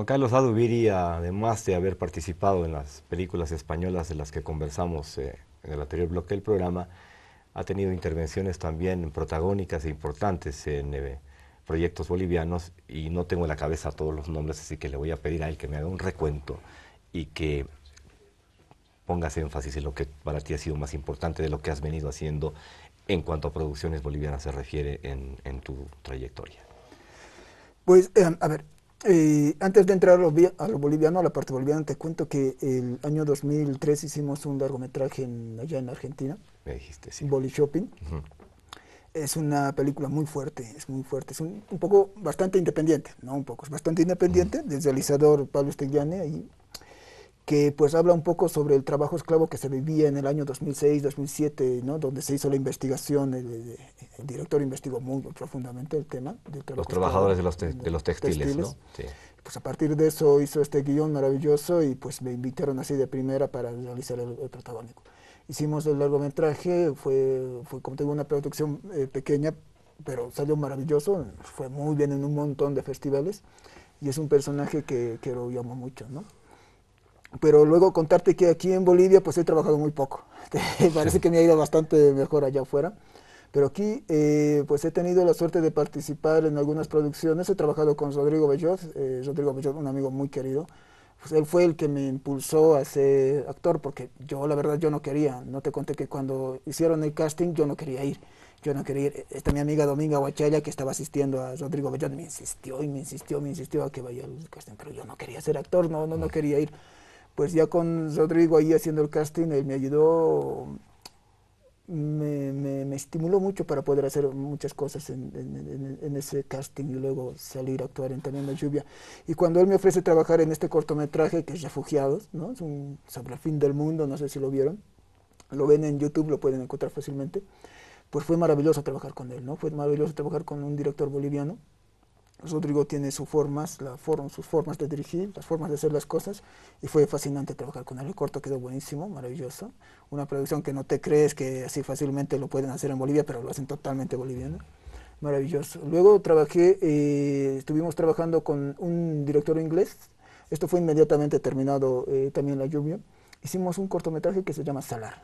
Juan Carlos Adubiri, además de haber participado en las películas españolas de las que conversamos eh, en el anterior bloque del programa, ha tenido intervenciones también protagónicas e importantes en eh, proyectos bolivianos y no tengo en la cabeza todos los nombres, así que le voy a pedir a él que me haga un recuento y que pongas énfasis en lo que para ti ha sido más importante de lo que has venido haciendo en cuanto a producciones bolivianas se refiere en, tu trayectoria. Pues, em, a ver, eh, antes de entrar a lo, boliviano, a la parte boliviana, te cuento que el año 2003 hicimos un largometraje allá en Argentina. Me dijiste, Shopping. Es una película muy fuerte, es muy fuerte. Es un, poco bastante independiente, no un poco, es bastante independiente, desde realizador Pablo Stigliani que pues habla un poco sobre el trabajo esclavo que se vivía en el año 2006-2007, donde se hizo la investigación, el, director investigó muy profundamente el tema. Del los trabajadores de, los de los, textiles, ¿no? Pues a partir de eso hizo este guión maravilloso y pues me invitaron así de primera para realizar el, el Hicimos el largometraje, fue, fue como tengo una producción eh, pequeña, pero salió maravilloso, fue muy bien en un montón de festivales y es un personaje que, que lo llamo mucho, ¿no? pero luego contarte que aquí en Bolivia pues he trabajado muy poco. Parece que me ha ido bastante mejor allá afuera. Pero aquí eh, pues he tenido la suerte de participar en algunas producciones. He trabajado con Rodrigo Bellot, eh, Rodrigo Bellot, un amigo muy querido. Pues, él fue el que me impulsó a ser actor porque yo la verdad yo no quería. No te conté que cuando hicieron el casting yo no quería ir. Yo no quería Esta mi amiga Dominga Huachaya que estaba asistiendo a Rodrigo Bellot me insistió y me insistió, me insistió a que vaya al casting. Pero yo no quería ser actor, no, no, no quería ir pues ya con Rodrigo ahí haciendo el casting, él me ayudó, me, estimuló mucho para poder hacer muchas cosas en, ese casting y luego salir a actuar en También la lluvia. Y cuando él me ofrece trabajar en este cortometraje que es Refugiados, ¿no? es un sobre el fin del mundo, no sé si lo vieron, lo ven en YouTube, lo pueden encontrar fácilmente, pues fue maravilloso trabajar con él, ¿no? fue maravilloso trabajar con un director boliviano Rodrigo tiene sus formas, la sus formas de dirigir, las formas de hacer las cosas, y fue fascinante trabajar con él. El corto quedó buenísimo, maravilloso. Una producción que no te crees que así fácilmente lo pueden hacer en Bolivia, pero lo hacen totalmente boliviano. Maravilloso. Luego trabajé, eh, estuvimos trabajando con un director inglés. Esto fue inmediatamente terminado eh, también la lluvia. Hicimos un cortometraje que se llama Salar.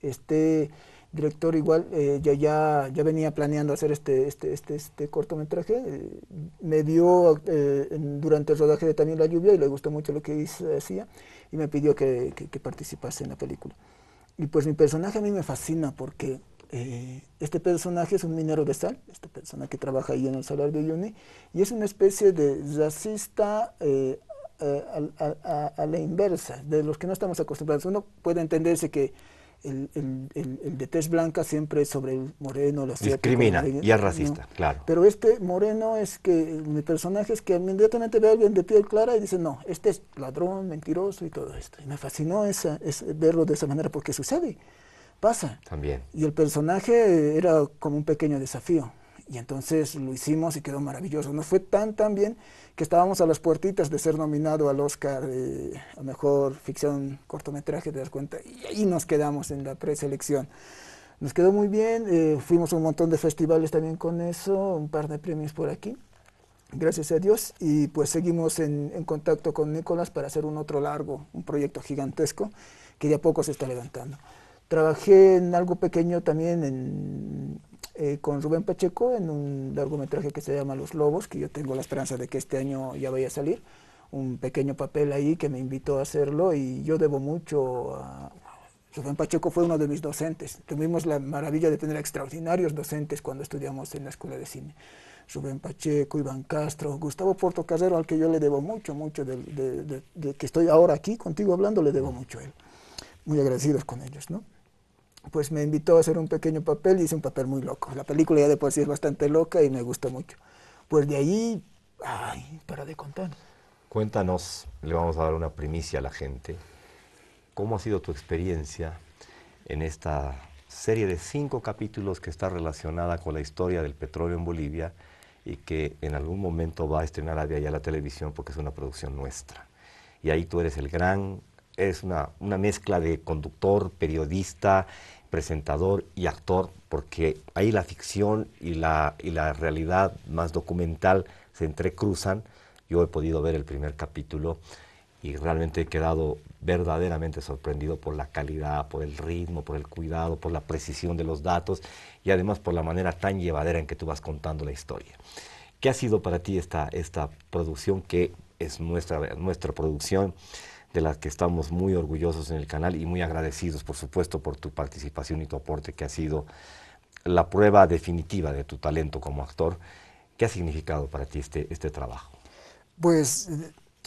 Este director igual eh, ya, ya, ya venía planeando hacer este, este, este, este cortometraje. Eh, me dio eh, durante el rodaje de también La lluvia y le gustó mucho lo que hacía y me pidió que, participase en la película. Y pues mi personaje a mí me fascina porque este personaje es un minero de sal, esta persona que trabaja ahí en el salario de Uyuni y es una especie de racista a la inversa, de los que no estamos acostumbrados. Uno puede entenderse que el, el, de tez blanca siempre sobre el moreno, Discrimina y es racista, claro. Pero este moreno es que, mi personaje es que inmediatamente ve a alguien de piel clara y dice, no, este es ladrón, mentiroso y todo esto. Y me fascinó esa, es verlo de esa manera porque sucede, pasa. También. Y el personaje era como un pequeño desafío. Y entonces lo hicimos y quedó maravilloso. Nos fue tan, tan bien que estábamos a las puertitas de ser nominado al Oscar de eh, a Mejor Ficción Cortometraje, te das cuenta, y ahí nos quedamos en la preselección. Nos quedó muy bien, eh, fuimos a un montón de festivales también con eso, un par de premios por aquí, gracias a Dios, y pues seguimos en, en contacto con Nicolás para hacer un otro largo, un proyecto gigantesco que de a poco se está levantando. Trabajé en algo pequeño también en eh, con Rubén Pacheco en un largometraje que se llama Los Lobos, que yo tengo la esperanza de que este año ya vaya a salir. Un pequeño papel ahí que me invitó a hacerlo y yo debo mucho a... Rubén Pacheco fue uno de mis docentes. Tuvimos la maravilla de tener extraordinarios docentes cuando estudiamos en la Escuela de Cine. Rubén Pacheco, Iván Castro, Gustavo Casero al que yo le debo mucho, mucho, de, de que estoy ahora aquí contigo hablando, le debo mucho a él. Muy agradecidos con ellos, ¿no? pues me invitó a hacer un pequeño papel y hice un papel muy loco. La película ya de por sí es bastante loca y me gusta mucho. Pues de ahí, ay, para de contar. Cuéntanos, le vamos a dar una primicia a la gente. ¿Cómo ha sido tu experiencia en esta serie de cinco capítulos que está relacionada con la historia del petróleo en Bolivia y que en algún momento va a estrenar a la televisión porque es una producción nuestra? Y ahí tú eres el gran es una, mezcla de conductor, periodista, presentador y actor, porque ahí la ficción y la, la realidad más documental se entrecruzan. Yo he podido ver el primer capítulo y realmente he quedado verdaderamente sorprendido por la calidad, por el ritmo, por el cuidado, por la precisión de los datos y además por la manera tan llevadera en que tú vas contando la historia. ¿Qué ha sido para ti esta, esta producción que es nuestra, nuestra producción? de las que estamos muy orgullosos en el canal y muy agradecidos, por supuesto, por tu participación y tu aporte, que ha sido la prueba definitiva de tu talento como actor. ¿Qué ha significado para ti este, este trabajo? Pues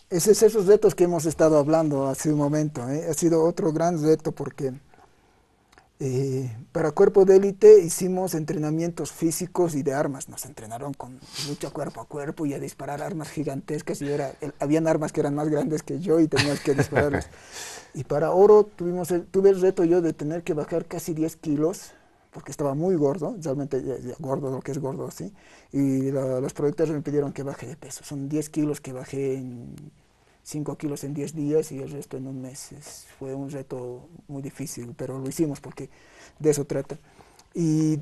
es esos retos que hemos estado hablando hace un momento. ¿eh? Ha sido otro gran reto porque eh, para cuerpo de élite hicimos entrenamientos físicos y de armas. Nos entrenaron con mucho cuerpo a cuerpo y a disparar armas gigantescas. era, habían armas que eran más grandes que yo y tenías que dispararlas. y para oro tuvimos tuve el reto yo de tener que bajar casi 10 kilos porque estaba muy gordo, realmente gordo lo que es gordo, ¿sí? Y los productores me pidieron que baje de peso. Son 10 kilos que bajé en 5 kilos en 10 días y el resto en un mes. fue un reto muy difícil, pero lo hicimos porque de eso trata. Y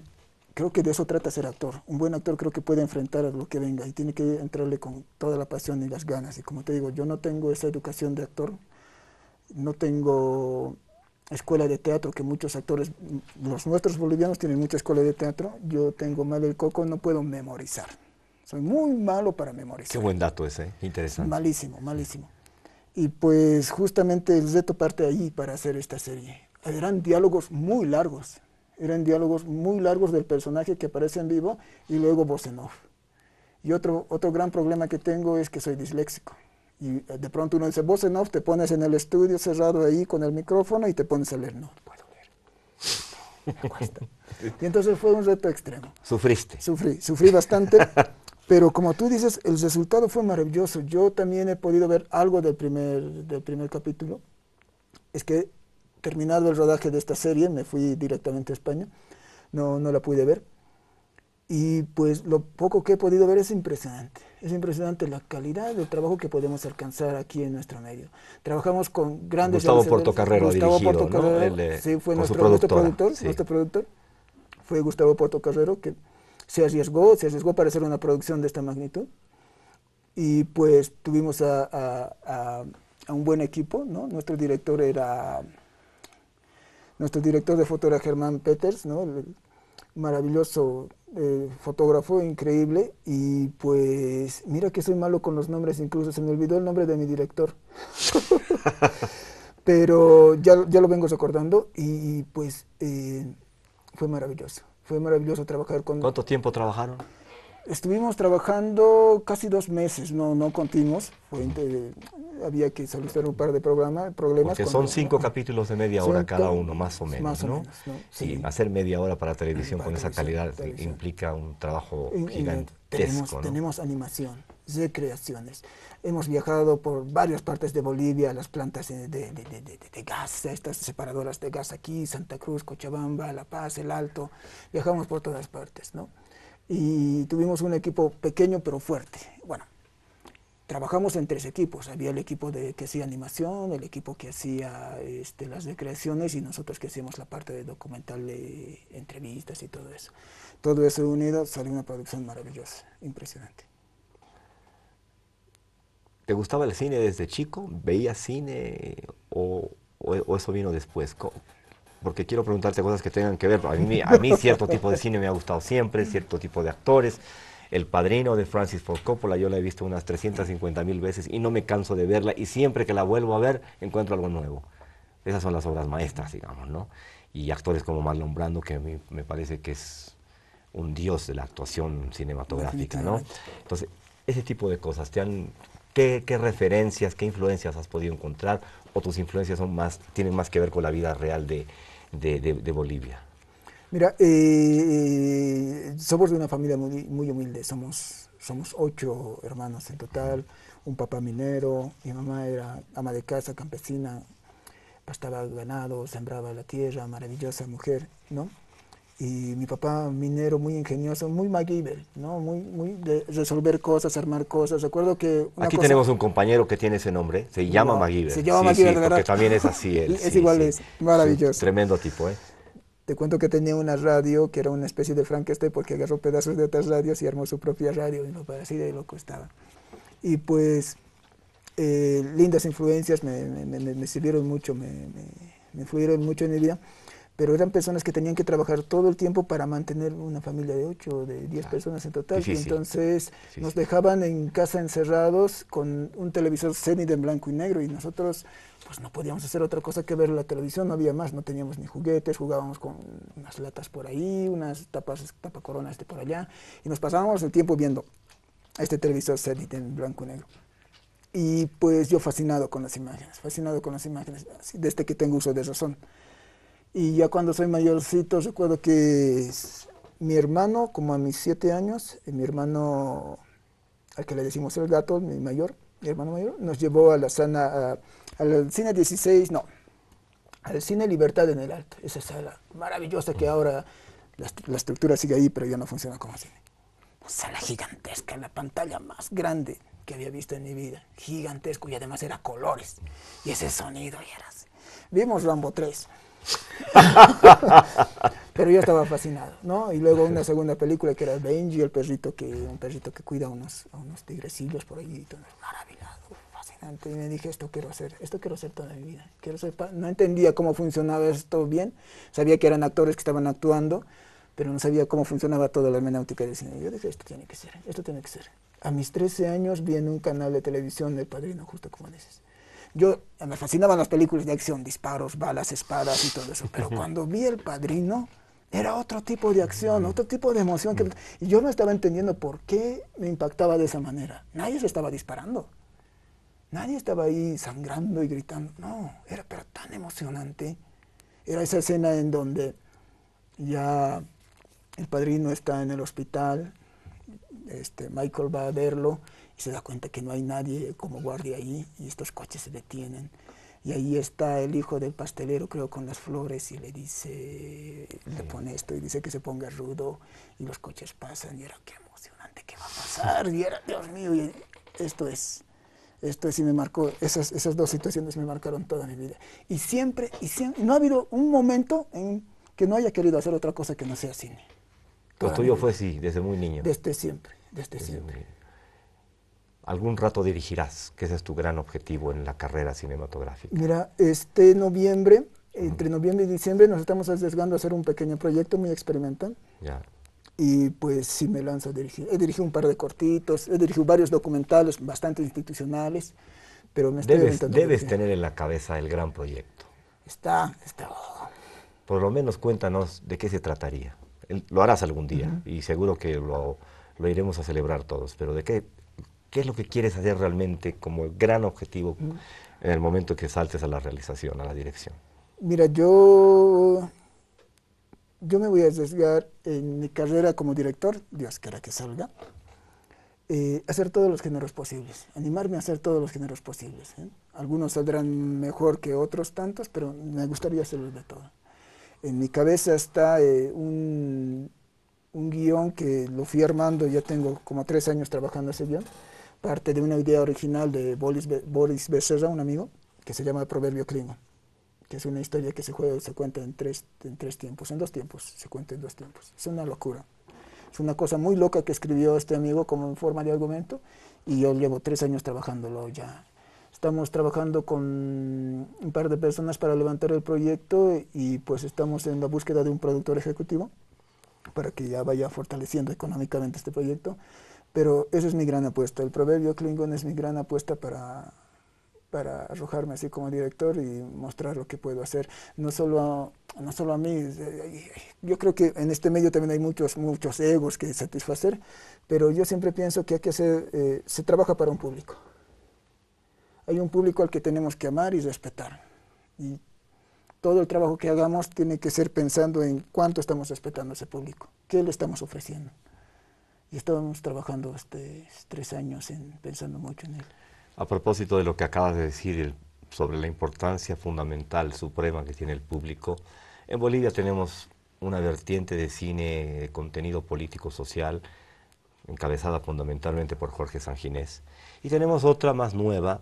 creo que de eso trata ser actor. Un buen actor creo que puede enfrentar a lo que venga y tiene que entrarle con toda la pasión y las ganas. Y como te digo, yo no tengo esa educación de actor, no tengo escuela de teatro, que muchos actores, los nuestros bolivianos tienen mucha escuela de teatro, yo tengo mal el coco, no puedo memorizar. Soy muy malo para memorizar. Qué buen dato ese, ¿eh? interesante. Malísimo, malísimo. Y pues justamente el de parte ahí para hacer esta serie. Eran diálogos muy largos, eran diálogos muy largos del personaje que aparece en vivo y luego voz en off. Y otro, otro gran problema que tengo es que soy disléxico. Y eh, de pronto uno dice voz en off, te pones en el estudio cerrado ahí con el micrófono y te pones a leer. No, puedo leer. me cuesta. Y entonces fue un reto extremo. ¿Sufriste? Sufrí, sufrí bastante. Pero como tú dices, el resultado fue maravilloso. Yo también he podido ver algo del primer, del primer capítulo. Es que terminado el rodaje de esta serie, me fui directamente a España. No, no la pude ver. Y pues lo poco que he podido ver es impresionante. Es impresionante la calidad del trabajo que podemos alcanzar aquí en nuestro medio. Trabajamos con grandes... Gustavo Portocarrero Gustavo dirigido, Portocarrero, ¿no? sí, fue nuestro, productor, nuestro productor. Fue Gustavo Portocarrero que se arriesgó, se arriesgó para hacer una producción de esta magnitud. Y pues tuvimos a, un buen equipo, ¿no? Nuestro director era, nuestro director de foto era Germán Peters, maravilloso eh, fotógrafo, increíble. Y pues, mira que soy malo con los nombres, incluso se me olvidó el nombre de mi director. Pero ya, lo vengo recordando y pues eh, fue maravilloso. Fue maravilloso trabajar con... ¿Cuánto tiempo trabajaron? Estuvimos trabajando casi dos meses, no, no continuos. había que solucionar un par de programa, problemas. Porque son cinco capítulos de media hora cada uno, más o menos, Sí. Y hacer media hora para televisión con esa calidad implica un trabajo tenemos animación recreaciones. Hemos viajado por varias partes de Bolivia, las plantas de, gas, estas separadoras de gas aquí, Santa Cruz, Cochabamba, La Paz, El Alto, viajamos por todas partes, ¿no? Y tuvimos un equipo pequeño pero fuerte. Bueno, trabajamos en tres equipos. Había el equipo de, que hacía animación, el equipo que hacía este, las recreaciones y nosotros que hacíamos la parte de documental, de entrevistas y todo eso. Todo eso unido salió una producción maravillosa, impresionante. ¿Te gustaba el cine desde chico? ¿Veías cine o, eso vino después? Porque quiero preguntarte cosas que tengan que ver. A mí, a mí cierto tipo de cine me ha gustado siempre, cierto tipo de actores. El Padrino de Francis Ford Coppola, yo la he visto unas 350 mil veces y no me canso de verla y siempre que la vuelvo a ver encuentro algo nuevo. Esas son las obras maestras, digamos, ¿no? Y actores como Marlon Brando, que a mí me parece que es un dios de la actuación cinematográfica, ¿no? Entonces, ese tipo de cosas te han ¿Qué, referencias, qué influencias has podido encontrar o tus influencias son más, tienen más que ver con la vida real de, Bolivia? Mira, eh, eh, somos de una familia muy, humilde, somos, somos ocho hermanos en total, un papá minero, mi mamá era ama de casa, campesina, pastaba ganado, sembraba la tierra, maravillosa mujer, ¿no? y mi papá minero muy ingenioso, muy MacGyver, ¿no? Muy, muy de resolver cosas, armar cosas. Recuerdo que... Aquí tenemos un compañero que tiene ese nombre, se llama no, Se llama sí, verdad. Porque también es así él. es igual, es maravilloso. tremendo tipo, ¿eh? Te cuento que tenía una radio que era una especie de Frankenstein porque agarró pedazos de otras radios y armó su propia radio. Y no parecía así de loco estaba. Y pues, eh, lindas influencias me, me, me, sirvieron mucho, me influyeron mucho en mi vida pero eran personas que tenían que trabajar todo el tiempo para mantener una familia de 8 o de 10 personas en total. Y entonces nos dejaban en casa encerrados con un televisor Zenit en blanco y negro y nosotros pues no podíamos hacer otra cosa que ver la televisión, no había más, no teníamos ni juguetes, jugábamos con unas latas por ahí, unas tapas, corona este por allá y nos pasábamos el tiempo viendo este televisor Zenit en blanco y negro. Y pues yo fascinado con las imágenes, fascinado con las imágenes, desde que tengo uso de razón. Y ya cuando soy mayorcito, recuerdo que mi hermano, como a mis siete años, eh, mi hermano, al que le decimos el gato, mi mayor, mi hermano mayor, nos llevó a la sala, al cine 16, no, al cine Libertad en el Alto, esa sala maravillosa que ahora la, estructura sigue ahí, pero ya no funciona como cine. Una pues sala gigantesca, la pantalla más grande que había visto en mi vida, gigantesco y además era colores y ese sonido y así. Vimos Rambo 3 Pero yo estaba fascinado, ¿no? Y luego una segunda película que era Benji, el perrito que, un perrito que cuida a unos, a unos tigrecillos por ahí, y todo, fascinante. Y me dije, esto quiero hacer, esto quiero hacer toda mi vida. Quiero ser no entendía cómo funcionaba esto bien, sabía que eran actores que estaban actuando, pero no sabía cómo funcionaba toda la hermenáutica del cine. Yo dije, esto tiene que ser, esto tiene que ser. A mis 13 años vi en un canal de televisión del Padrino, justo como dices. Yo eh, me fascinaban las películas de acción, disparos, balas, espadas y todo eso, pero cuando vi El Padrino, era otro tipo de acción, otro tipo de emoción. Que, y yo no estaba entendiendo por qué me impactaba de esa manera. Nadie se estaba disparando. Nadie estaba ahí sangrando y gritando. No, era pero tan emocionante. Era esa escena en donde ya el padrino está en el hospital, este, Michael va a verlo y se da cuenta que no hay nadie como guardia ahí y estos coches se detienen. Y ahí está el hijo del pastelero, creo, con las flores y le dice, le pone esto y dice que se ponga rudo y los coches pasan y era qué emocionante, qué va a pasar y era, Dios mío, y esto es, esto es y me marcó, esas, esas dos situaciones me marcaron toda mi vida. Y siempre, y siempre, no ha habido un momento en que no haya querido hacer otra cosa que no sea cine. ¿Todo tuyo fue sí desde muy niño. Desde siempre, desde siempre algún rato dirigirás, que ese es tu gran objetivo en la carrera cinematográfica. Mira, este noviembre, entre noviembre y diciembre, nos estamos arriesgando a hacer un pequeño proyecto muy experimental. Ya. Y pues sí me lanzo a dirigir. He dirigido un par de cortitos, he dirigido varios documentales bastante institucionales, pero me Debes, debes tener en la cabeza el gran proyecto. Está, está. Por lo menos cuéntanos de qué se trataría. lo harás algún día y seguro que lo, lo iremos a celebrar todos, pero ¿de qué qué es lo que quieres hacer realmente como el gran objetivo mm. en el momento que saltes a la realización, a la dirección. Mira, yo, yo me voy a desviar en mi carrera como director, Dios quiera que salga, eh, hacer todos los géneros posibles, animarme a hacer todos los géneros posibles. ¿eh? Algunos saldrán mejor que otros tantos, pero me gustaría hacerlos de todo. En mi cabeza está eh, un, un, guión que lo fui armando, ya tengo como tres años trabajando ese guión, parte de una idea original de Boris, Boris Becerra, un amigo, que se llama Proverbio Clima, que es una historia que se, juega, se cuenta en tres, en tres tiempos, en dos tiempos, se cuenta en dos tiempos. Es una locura. Es una cosa muy loca que escribió este amigo como forma de argumento y yo llevo tres años trabajándolo ya. Estamos trabajando con un par de personas para levantar el proyecto y pues estamos en la búsqueda de un productor ejecutivo para que ya vaya fortaleciendo económicamente este proyecto. Pero eso es mi gran apuesta. El proverbio Klingon es mi gran apuesta para, arrojarme así como director y mostrar lo que puedo hacer. No solo a, no solo a mí, eh, yo creo que en este medio también hay muchos, muchos egos que satisfacer, pero yo siempre pienso que hay que hacer, eh, se trabaja para un público. Hay un público al que tenemos que amar y respetar. Y todo el trabajo que hagamos tiene que ser pensando en cuánto estamos respetando a ese público, qué le estamos ofreciendo y estábamos trabajando este, tres años en, pensando mucho en él. A propósito de lo que acabas de decir sobre la importancia fundamental, suprema que tiene el público, en Bolivia tenemos una vertiente de cine de contenido político-social encabezada fundamentalmente por Jorge Sanginés. Y tenemos otra más nueva,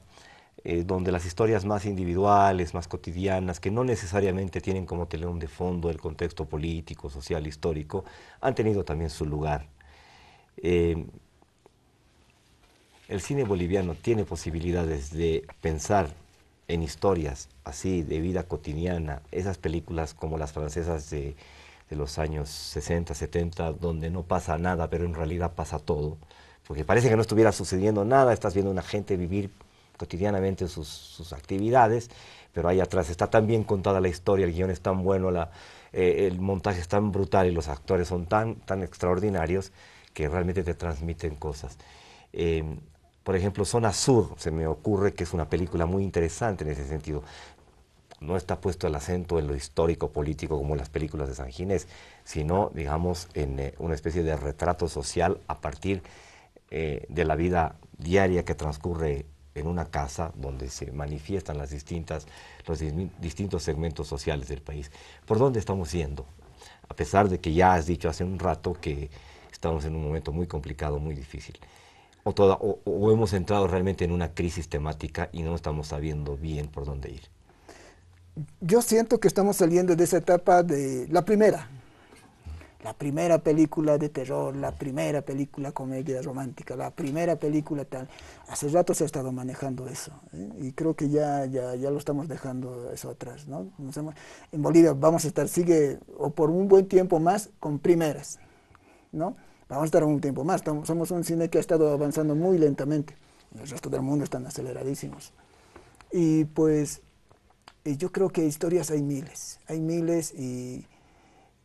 eh, donde las historias más individuales, más cotidianas, que no necesariamente tienen como telón de fondo el contexto político, social, histórico, han tenido también su lugar. Eh, el cine boliviano tiene posibilidades de pensar en historias así de vida cotidiana, esas películas como las francesas de, los años 60, 70, donde no pasa nada, pero en realidad pasa todo, porque parece que no estuviera sucediendo nada, estás viendo a una gente vivir cotidianamente sus, actividades, pero ahí atrás está tan bien contada la historia, el guión es tan bueno, eh, el montaje es tan brutal y los actores son tan extraordinarios que realmente te transmiten cosas. Em, por ejemplo, Zona Sur, se me ocurre que es una película muy interesante en ese sentido. No está puesto el acento en lo histórico político como las películas de San Ginés, sino, digamos, en eh, una especie de retrato social a partir eh, de la vida diaria que transcurre en una casa donde se manifiestan las distintas, los distintos segmentos sociales del país. ¿Por dónde estamos yendo? A pesar de que ya has dicho hace un rato que estamos en un momento muy complicado, muy difícil. O, o, hemos entrado realmente en una crisis temática y no estamos sabiendo bien por dónde ir. Yo siento que estamos saliendo de esa etapa de la primera, la primera película de terror, la primera película comedia romántica, la primera película tal. Hace rato se ha estado manejando eso ¿eh? y creo que ya, ya, lo estamos dejando eso atrás. ¿no? en Bolivia vamos a estar, sigue o por un buen tiempo más con primeras. ¿no? vamos a estar un tiempo más. Estamos, somos un cine que ha estado avanzando muy lentamente. el resto del mundo están aceleradísimos. Y pues eh, yo creo que historias hay miles, hay miles y,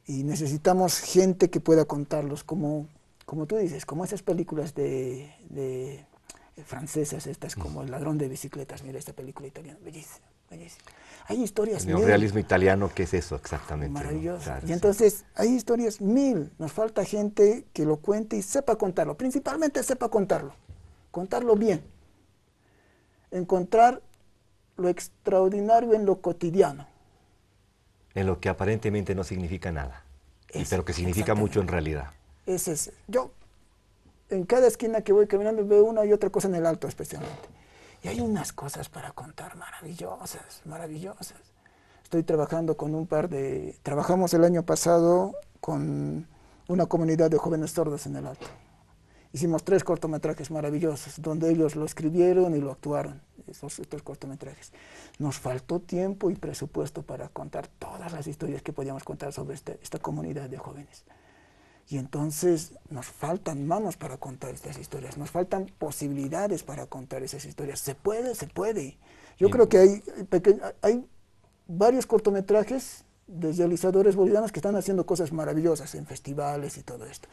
y necesitamos gente que pueda contarlos, como, como tú dices, como esas películas de, de francesas, estas como El ladrón de bicicletas, mira esta película italiana, bellísima, bellísima. Hay historias el mil. italiano, ¿qué es eso exactamente? Maravilloso. y entonces, hay historias mil. Nos falta gente que lo cuente y sepa contarlo. Principalmente sepa contarlo. Contarlo bien. Encontrar lo extraordinario en lo cotidiano. En lo que aparentemente no significa nada. pero que significa mucho en realidad. Ese Es Yo, en cada esquina que voy caminando, veo una y otra cosa en el alto especialmente. Y hay unas cosas para contar maravillosas, maravillosas. Estoy trabajando con un par de... Trabajamos el año pasado con una comunidad de jóvenes sordos en el Alto. Hicimos tres cortometrajes maravillosos, donde ellos lo escribieron y lo actuaron, esos, tres cortometrajes. Nos faltó tiempo y presupuesto para contar todas las historias que podíamos contar sobre este, esta comunidad de jóvenes. Y entonces nos faltan manos para contar estas historias, nos faltan posibilidades para contar esas historias. Se puede, se puede. Yo creo que hay, hay varios cortometrajes de realizadores bolivianos que están haciendo cosas maravillosas en festivales y todo esto.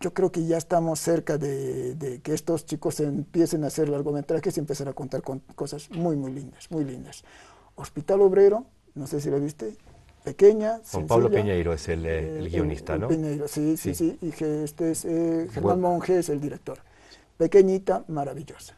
Yo creo que ya estamos cerca de, que estos chicos empiecen a hacer largometrajes y empezar a contar con cosas muy, muy lindas, muy lindas. Hospital Obrero, no sé si lo viste, pequeña. Juan Pablo Peñeiro es el, eh, eh, guionista, ¿no? Peñeiro, sí, sí, sí, sí. Y este es, eh, Germán Monge es el director. Pequeñita, maravillosa.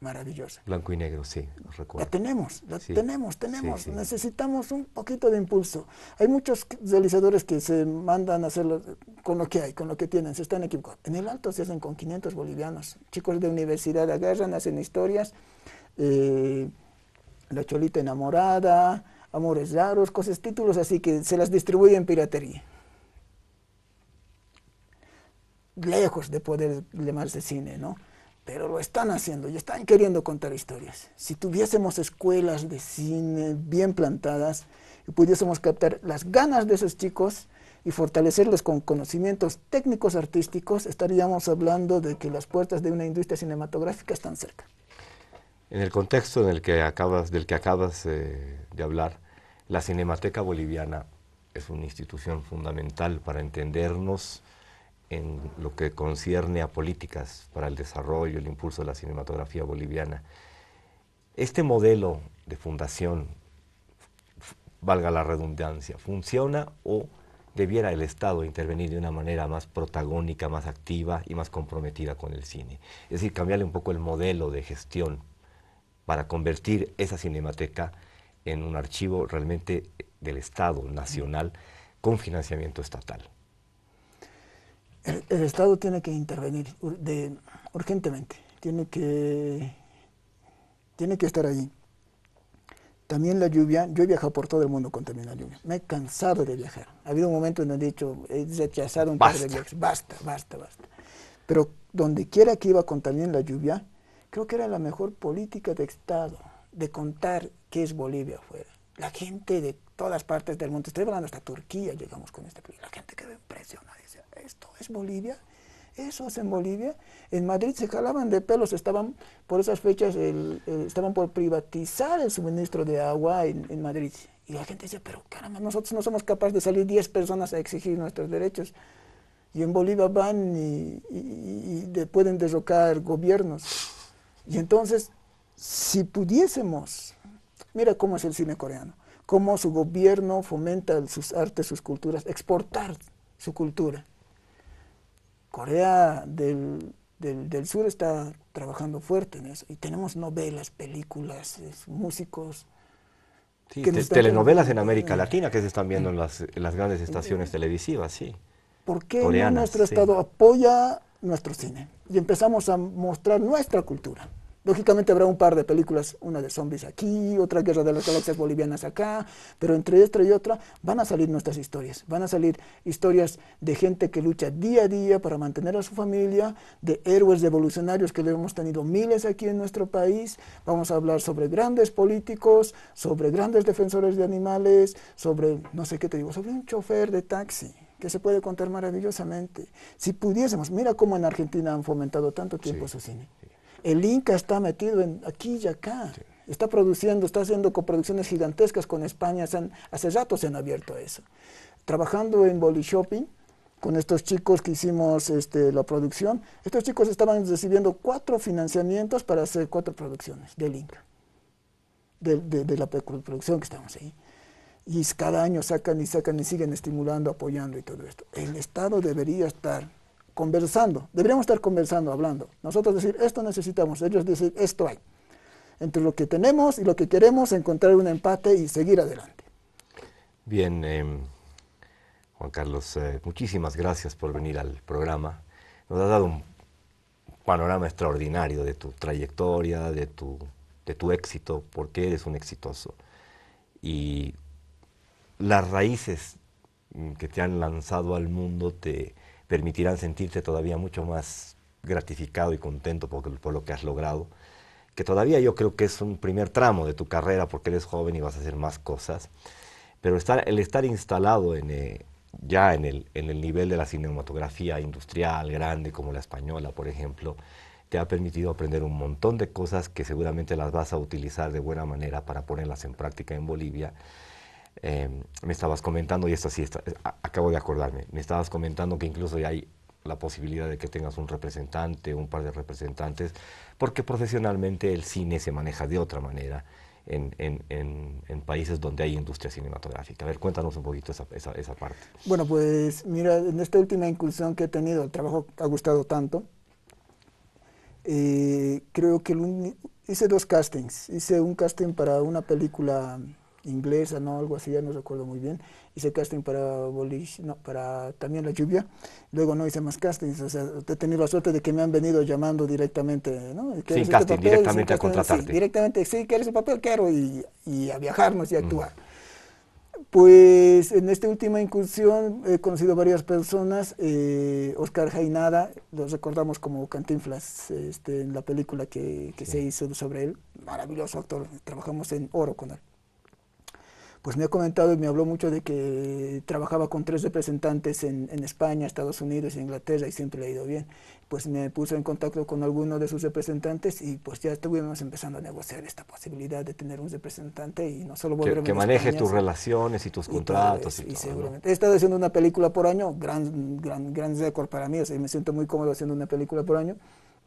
Maravillosa. Blanco y negro, sí, recuerdo. La tenemos, la tenemos, tenemos. Necesitamos un poquito de impulso. Hay muchos realizadores que se mandan a hacerlo con lo que hay, con lo que tienen, se están equivocando. En el Alto se hacen con 500 bolivianos. Chicos de universidad agarran, hacen historias. la Cholita Enamorada, amores raros, cosas, títulos así que se las distribuye en piratería. Lejos de poder llamarse cine, ¿no? Pero lo están haciendo y están queriendo contar historias. Si tuviésemos escuelas de cine bien plantadas y pudiésemos captar las ganas de esos chicos y fortalecerlos con conocimientos técnicos artísticos, estaríamos hablando de que las puertas de una industria cinematográfica están cerca. En el contexto en el que acabas, del que acabas eh, de hablar, la Cinemateca Boliviana es una institución fundamental para entendernos en lo que concierne a políticas para el desarrollo, el impulso de la cinematografía boliviana. Este modelo de fundación, valga la redundancia, ¿funciona o debiera el Estado intervenir de una manera más protagónica, más activa y más comprometida con el cine? Es decir, cambiarle un poco el modelo de gestión para convertir esa cinemateca en un archivo realmente del Estado nacional con financiamiento estatal. El, Estado tiene que intervenir de, urgentemente, tiene que, tiene que estar allí. También la lluvia, yo he viajado por todo el mundo con la lluvia. Me he cansado de viajar. Ha habido momentos momento en que he dicho, he rechazado un par de viajes. Basta, basta, basta. Pero donde quiera que iba con también la lluvia, creo que era la mejor política de Estado de contar qué es Bolivia afuera. La gente de todas partes del mundo, estoy hablando hasta Turquía, llegamos con este... La gente quedó impresionada. Dice, ¿esto es Bolivia? ¿Eso es en Bolivia? En Madrid se jalaban de pelos, estaban por esas fechas, estaban por privatizar el suministro de agua en, Madrid. Y la gente decía, pero caramba, nosotros no somos capaces de salir 10 personas a exigir nuestros derechos y en Bolivia van y, pueden derrocar gobiernos. Y entonces, si pudiésemos, mira cómo es el cine coreano, cómo su gobierno fomenta sus artes, sus culturas, exportar su cultura. Corea del, Sur está trabajando fuerte en eso. Y tenemos novelas, películas, músicos, telenovelas en América Latina que se están viendo en mm. las, grandes estaciones mm. televisivas, sí. ¿Por qué nuestro Estado apoya nuestro cine y empezamos a mostrar nuestra cultura. Lógicamente habrá un par de películas, una de zombies aquí, otra guerra de las galaxias bolivianas acá, pero entre esta y otra van a salir nuestras historias, van a salir historias de gente que lucha día a día para mantener a su familia, de héroes revolucionarios que le hemos tenido miles aquí en nuestro país, vamos a hablar sobre grandes políticos, sobre grandes defensores de animales, sobre, no sé qué te digo, sobre un chofer de taxi, que se puede contar maravillosamente. Si pudiésemos, mira cómo en Argentina han fomentado tanto tiempo su cine. El Inca está metido aquí y acá. Está produciendo, está haciendo coproducciones gigantescas con España. hace rato se han abierto a eso. Trabajando en Bolly Shopping, con estos chicos que hicimos este, la producción, estos chicos estaban recibiendo cuatro financiamientos para hacer cuatro producciones del Inca, de, de la producción que estamos ahí y cada año sacan y sacan y siguen estimulando, apoyando y todo esto. El Estado debería estar conversando, deberíamos estar conversando, hablando. Nosotros decir, esto necesitamos, ellos decir, esto hay. Entre lo que tenemos y lo que queremos, encontrar un empate y seguir adelante. Bien, em, Juan Carlos, eh, muchísimas gracias por venir al programa. Nos has dado un panorama extraordinario de tu trayectoria, de tu, de tu éxito, porque eres un exitoso. Y las raíces mm, que te han lanzado al mundo te permitirán sentirte todavía mucho más gratificado y contento por, lo que has logrado, que todavía yo creo que es un primer tramo de tu carrera porque eres joven y vas a hacer más cosas, pero estar, el estar instalado en, eh, ya en el, en el nivel de la cinematografía industrial grande como la española, por ejemplo, te ha permitido aprender un montón de cosas que seguramente las vas a utilizar de buena manera para ponerlas en práctica en Bolivia Em, me estabas comentando, y esto sí, está, eh, acabo de acordarme, me estabas comentando que incluso hay la posibilidad de que tengas un representante, un par de representantes, porque profesionalmente el cine se maneja de otra manera en, países donde hay industria cinematográfica. A ver, cuéntanos un poquito esa, esa, parte. Bueno, pues mira, en esta última incursión que he tenido, el trabajo ha gustado tanto. Eh, creo que hice dos castings. Hice un casting para una película inglesa, ¿no? Algo así, ya no recuerdo muy bien. Hice casting para no, para también la lluvia. Luego no hice más castings, o sea, he tenido la suerte de que me han venido llamando directamente, ¿no? Sin este casting, directamente a contratarte. Sí, directamente, sí, ¿quieres el este papel? Quiero, y, y a viajarnos y actuar. Pues en esta última incursión he conocido varias personas. Eh, Oscar Jainada, lo recordamos como Cantinflas este, en la película que, se hizo sobre él. Maravilloso actor, trabajamos en oro con él pues me ha comentado y me habló mucho de que trabajaba con tres representantes en, España, Estados Unidos e Inglaterra y siempre le ha ido bien. Pues me puso en contacto con alguno de sus representantes y pues ya estuvimos empezando a negociar esta posibilidad de tener un representante y no solo volver Que, que maneje tus relaciones y tus contratos y, todo, He estado haciendo una película por año, gran, gran, récord para mí, me siento muy cómodo haciendo una película por año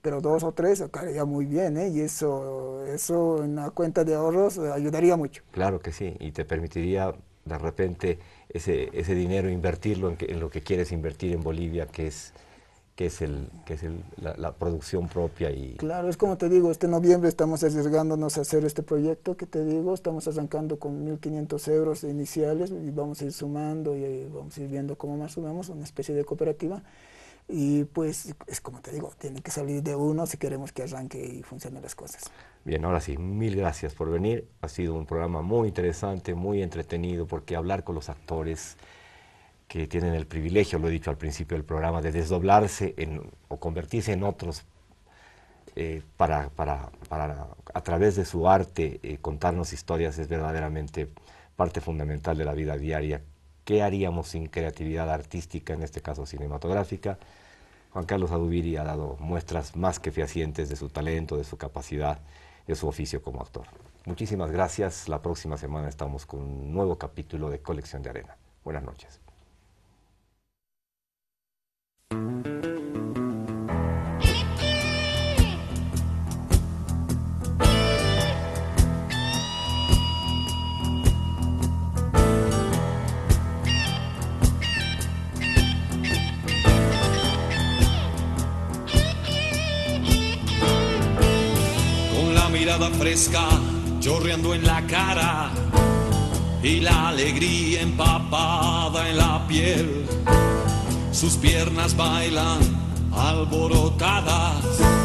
pero dos o tres caería muy bien, ¿eh? Y eso, eso en una cuenta de ahorros ayudaría mucho. Claro que sí, y te permitiría de repente ese, ese dinero invertirlo en, lo que quieres invertir en Bolivia, que es que es, el, que es la, producción propia y... Claro, es como te digo, este noviembre estamos arriesgándonos a hacer este proyecto que te digo, estamos arrancando con 1.500 euros iniciales y vamos a ir sumando y eh, vamos a ir viendo cómo más sumamos, una especie de cooperativa y pues es como te digo, tiene que salir de uno si queremos que arranque y funcionen las cosas. Bien, ahora sí, mil gracias por venir. Ha sido un programa muy interesante, muy entretenido, porque hablar con los actores que tienen el privilegio, lo he dicho al principio del programa, de desdoblarse o convertirse en otros eh, para, a través de su arte, eh, contarnos historias es verdaderamente parte fundamental de la vida diaria ¿Qué haríamos sin creatividad artística, en este caso cinematográfica? Juan Carlos Adubiri ha dado muestras más que fehacientes de su talento, de su capacidad, de su oficio como actor. Muchísimas gracias. La próxima semana estamos con un nuevo capítulo de Colección de Arena. Buenas noches. fresca chorreando en la cara y la alegría empapada en la piel. Sus piernas bailan alborotadas